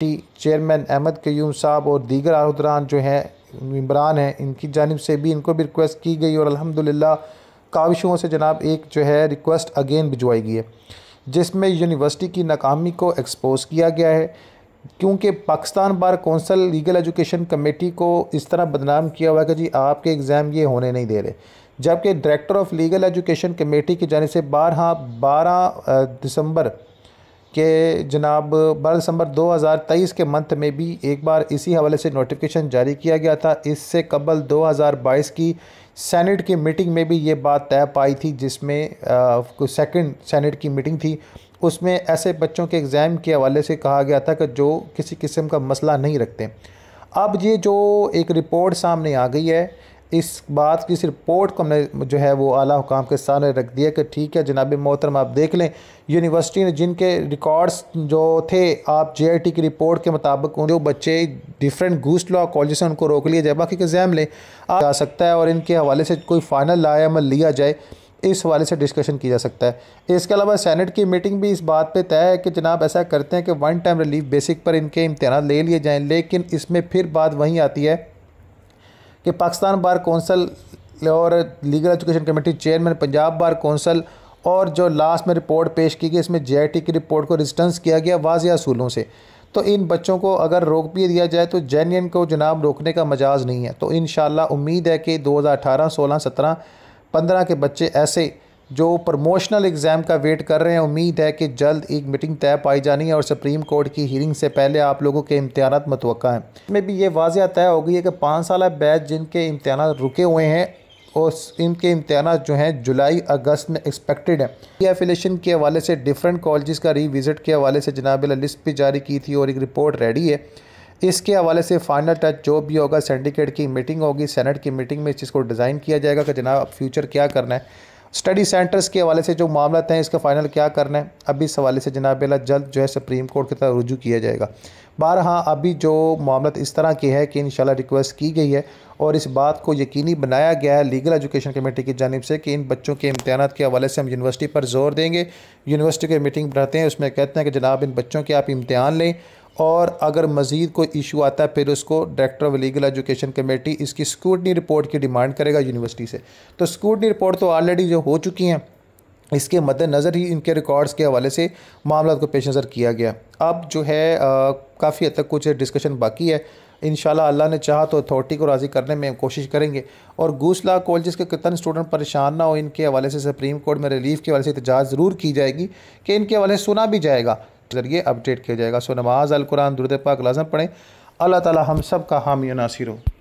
T chairman Ahmad क्यूम साहब और दीगर आहदरान जो हैं इमरान हैं इनकी जानब से भी इनको भी रिक्वेस्ट की गई और अलहमदिल्ला काविशों से जनाब एक जो है रिक्वेस्ट अगेन भिजवाई गई है जिसमें यूनिवर्सिटी की नाकामी को एक्सपोज किया गया है क्योंकि Pakistan bar council legal education committee को इस तरह बदनाम किया हुआ है कि जी आपके एग्ज़ाम ये होने नहीं दे रहे जबकि director of legal education committee की जाने से बारह बारह दिसंबर कि जनाब बारह दिसंबर 2023 के मंथ में भी एक बार इसी हवाले से नोटिफिकेशन जारी किया गया था इससे कबल 2022 की सेनेट की मीटिंग में भी ये बात तय पाई थी जिसमें सेकंड सेनेट की मीटिंग थी उसमें ऐसे बच्चों के एग्ज़ाम के हवाले से कहा गया था कि जो किसी किस्म का मसला नहीं रखते अब ये जो एक रिपोर्ट सामने आ गई है इस बात की इस रिपोर्ट को हमने जो है वो आला हुकाम के सामने रख दिया कि ठीक है जनाब मोहतरम आप देख लें यूनिवर्सिटी ने जिनके रिकॉर्ड्स जो थे आप जे की रिपोर्ट के मुताबिक उन जो बच्चे डिफरेंट गूस्ट लॉ कॉलेज से उनको रोक लिया जाए बाकी एग्ज़ाम लें आ जा सकता है और इनके हवाले से कोई फ़ाइनल लायामल लिया जाए इस हवाले से डिस्कशन किया जा सकता है इसके अलावा सैनेट की मीटिंग भी इस बात पर तय है कि जनाब ऐसा करते हैं कि वन टाइम रिलीफ बेसिक पर इनके इम्तहान ले लिए जाएँ लेकिन इसमें फिर बात वहीं आती है कि पाकिस्तान बार कौंसल और legal education committee chairman Punjab bar council और जो लास्ट में रिपोर्ट पेश की गई इसमें जे की रिपोर्ट को रिस्टेंस किया गया वाजिया असूलों से तो इन बच्चों को अगर रोक भी दिया जाए तो जैन को जनाब रोकने का मजाज नहीं है तो इन उम्मीद है कि दो हज़ार अठारह सोलह सत्रह पंद्रह के बच्चे ऐसे जो प्रमोशनल एग्ज़ाम का वेट कर रहे हैं उम्मीद है कि जल्द एक मीटिंग तय पाई जानी है और सुप्रीम कोर्ट की हियरिंग से पहले आप लोगों के इम्तहान मतव हैं इसमें भी ये वाजह तय हो गई है कि पाँच साल बैच जिनके इम्तहान रुके हुए हैं और इनके इम्तहान जो हैं जुलाई अगस्त में एक्सपेक्टेड हैं ई एफिलेशन के हवाले से डिफरेंट कॉलेज़ का रीविज़िट के हवाले से जनाब लिस्ट भी जारी की थी और एक रिपोर्ट रेडी है इसके हवाले से फाइनल टच जो भी होगा सिंडिकेट की मीटिंग होगी सेनेट की मीटिंग में इस चीज़ को डिज़ाइन किया जाएगा कि जनाब फ्यूचर क्या करना है स्टडी सेंटर्स के हवाले से जो मामला हैं इसका फाइनल क्या करना है अभी इस हवाले से जनाब जल्द जो है सुप्रीम कोर्ट की तरफ रुजू किया जाएगा बारह हाँ, अभी जो मामला इस तरह की है कि इन रिक्वेस्ट की गई है और इस बात को यकीनी बनाया गया है लीगल एजुकेशन कमेटी की जानब से कि इन बच्चों के इम्तहान के हवाले से हम यूनिवर्सिटी पर जोर देंगे यूनिवर्सिटी की मीटिंग बनाते हैं उसमें कहते हैं कि जनाब इन बच्चों के आप इम्तहान लें और अगर मज़ीद कोई इशू आता है फिर उसको director of legal education committee इसकी स्क्रूटनी रिपोर्ट की डिमांड करेगा यूनिवर्सिटी से तो स्क्रूटनी रिपोर्ट तो ऑलरेडी जो हो चुकी हैं इसके मद्देनज़र ही इनके रिकॉर्ड्स के हवाले से मामला को पेश नज़र किया गया अब जो है काफ़ी हद तक कुछ डिस्कशन बाकी है इन अल्लाह ने चाहा तो अथॉरिटी को राज़ी करने में कोशिश करेंगे और घूसला कॉलेज के कितन स्टूडेंट परेशान ना हो इनके हवाले से सुप्रीम कोर्ट में रिलीफ के हवाले से इतजाज़ ज़रूर की जाएगी कि इनके हवाले सुना भी जाएगा जरिए अपडेट किया जाएगा सो नमाज अल कुरान दुरुद पाक लाजम पढ़ें अल्लाह ताला हम सब का हामी नासिर हो